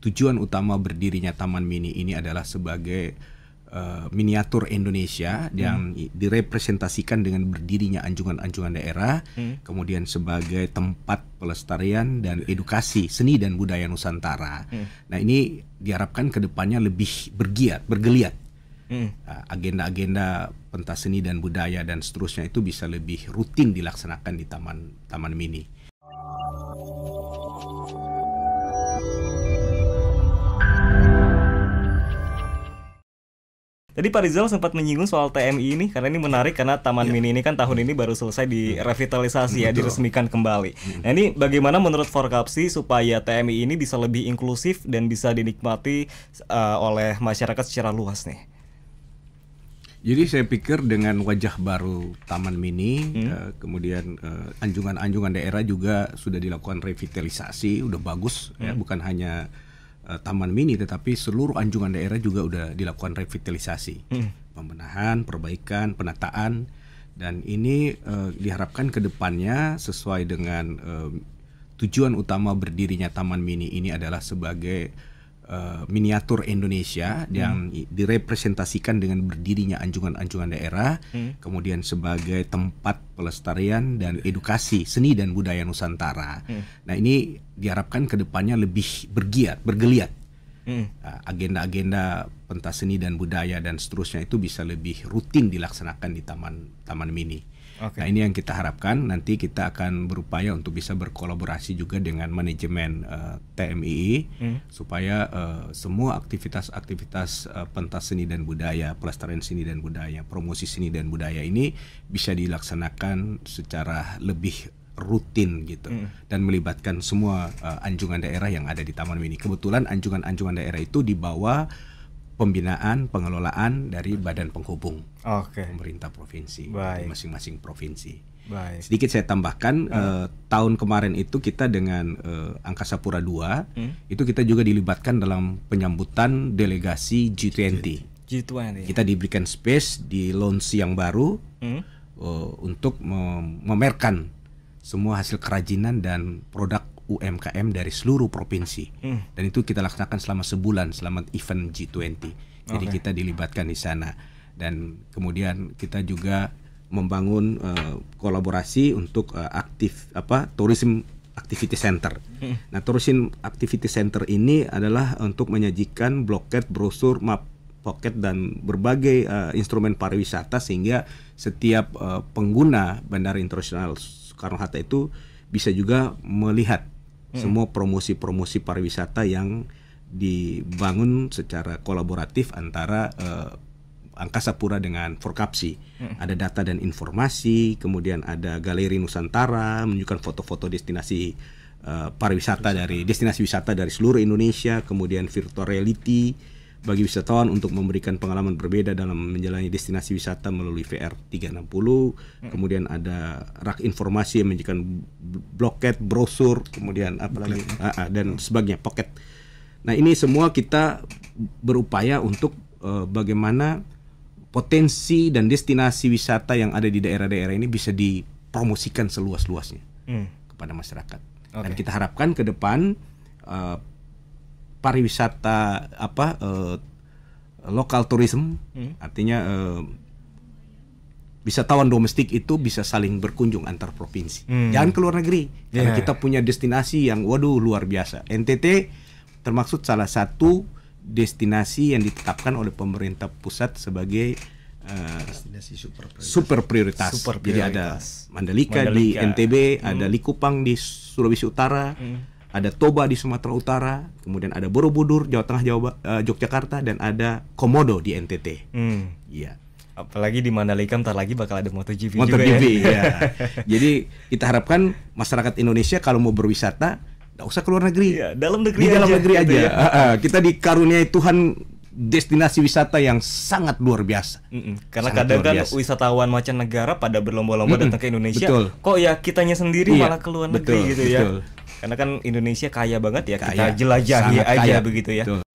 Tujuan utama berdirinya Taman Mini ini adalah sebagai uh, miniatur Indonesia hmm. yang direpresentasikan dengan berdirinya anjungan-anjungan daerah, hmm. kemudian sebagai tempat pelestarian dan edukasi seni dan budaya Nusantara. Hmm. Nah ini diharapkan kedepannya lebih bergiat, bergeliat. Hmm. Nah, agenda-agenda hmm. pentas seni dan budaya dan seterusnya itu bisa lebih rutin dilaksanakan di taman taman mini. Jadi Pak Rizal sempat menyinggung soal TMI ini karena ini menarik karena Taman ya. Mini ini kan tahun ini baru selesai direvitalisasi ya, Betul. ya, diresmikan kembali. Hmm. Nah, ini bagaimana menurut Forkapsi supaya TMI ini bisa lebih inklusif dan bisa dinikmati uh, oleh masyarakat secara luas nih? Jadi saya pikir dengan wajah baru Taman Mini, hmm. uh, kemudian eh, anjungan-anjungan uh, daerah juga sudah dilakukan revitalisasi, udah bagus ya. hmm. ya, bukan hanya Eh, taman mini tetapi seluruh anjungan daerah juga sudah dilakukan revitalisasi hmm. pembenahan perbaikan penataan dan ini uh, diharapkan kedepannya sesuai dengan uh, tujuan utama berdirinya taman mini ini adalah sebagai Eh, miniatur Indonesia hmm. yang direpresentasikan dengan berdirinya anjungan-anjungan daerah, hmm. kemudian sebagai tempat pelestarian dan edukasi seni dan budaya Nusantara. Hmm. Nah ini diharapkan kedepannya lebih bergiat, bergeliat. Hmm. Nah, agenda-agenda hmm. pentas seni dan budaya dan seterusnya itu bisa lebih rutin dilaksanakan di taman taman mini. Okay. Nah ini yang kita harapkan nanti kita akan berupaya untuk bisa berkolaborasi juga dengan manajemen uh, eh, TMII hmm. supaya uh, semua aktivitas-aktivitas uh, pentas seni dan budaya, pelestarian seni dan budaya, promosi seni dan budaya ini bisa dilaksanakan secara lebih rutin gitu hmm. dan melibatkan semua uh, anjungan daerah yang ada di Taman Mini. Kebetulan anjungan-anjungan daerah itu dibawa bawah pembinaan pengelolaan dari Badan Penghubung okay. pemerintah provinsi masing-masing provinsi. Baik. Sedikit saya tambahkan uh. eh, tahun kemarin itu kita dengan eh, Angkasa Pura II hmm? itu kita juga dilibatkan dalam penyambutan delegasi G20. G20. Kita diberikan space di launch yang baru hmm? eh, untuk memamerkan semua hasil kerajinan dan produk UMKM dari seluruh provinsi. Hmm. Dan itu kita laksanakan selama sebulan selama event G20. Jadi okay. kita dilibatkan di sana dan kemudian kita juga membangun uh, kolaborasi untuk uh, aktif apa tourism activity center. Hmm. Nah, tourism activity center ini adalah untuk menyajikan bloket, brosur, map pocket dan berbagai uh, instrumen pariwisata sehingga setiap uh, pengguna Bandara Internasional Soekarno Hatta itu bisa juga melihat Hmm. semua promosi-promosi pariwisata yang dibangun secara kolaboratif antara uh, Angkasa Pura dengan Forkapsi. Hmm. Ada data dan informasi, kemudian ada galeri Nusantara menunjukkan foto-foto destinasi uh, pariwisata Wisata. dari destinasi wisata dari seluruh Indonesia, kemudian virtual reality bagi wisatawan untuk memberikan pengalaman berbeda dalam menjalani destinasi wisata melalui VR 360. Hmm. Kemudian ada rak informasi yang menjadikan bloket, brosur, kemudian apalagi uh, ah, uh, ah, dan sebagainya, pocket. Nah, ini semua kita berupaya untuk uh, bagaimana potensi dan destinasi wisata yang ada di daerah-daerah ini bisa dipromosikan seluas-luasnya hmm. kepada masyarakat. Okay. Dan kita harapkan ke depan uh, pariwisata apa uh, lokal tourism hmm. artinya uh, wisatawan domestik itu bisa saling berkunjung antar provinsi hmm. jangan ke luar negeri yeah. kita punya destinasi yang waduh luar biasa NTT termasuk salah satu destinasi yang ditetapkan oleh pemerintah pusat sebagai uh, destinasi super prioritas. Super prioritas. Super prioritas. Jadi ada Mandalika, Mandalika. di NTB, hmm. ada Likupang di Sulawesi Utara. Hmm ada Toba di Sumatera Utara, kemudian ada Borobudur, Jawa Tengah, Jawa uh, Yogyakarta, dan ada Komodo di NTT. Hmm. Iya. Apalagi di Mandalika ntar lagi bakal ada MotoGP, MotoGP juga ya. ya. Jadi kita harapkan masyarakat Indonesia kalau mau berwisata, nggak usah keluar negeri. Ya, dalam negeri di aja. dalam negeri gitu aja. Ya. kita dikaruniai Tuhan destinasi wisata yang sangat luar biasa. Mm -mm. Karena sangat kadang kan biasa. wisatawan negara pada berlomba-lomba mm -mm. datang ke Indonesia. Betul. Kok ya kitanya sendiri iya. malah keluar negeri betul, gitu ya. betul. ya. Karena kan Indonesia kaya banget ya, kaya, kita jelajahi aja kaya. begitu ya. Betul.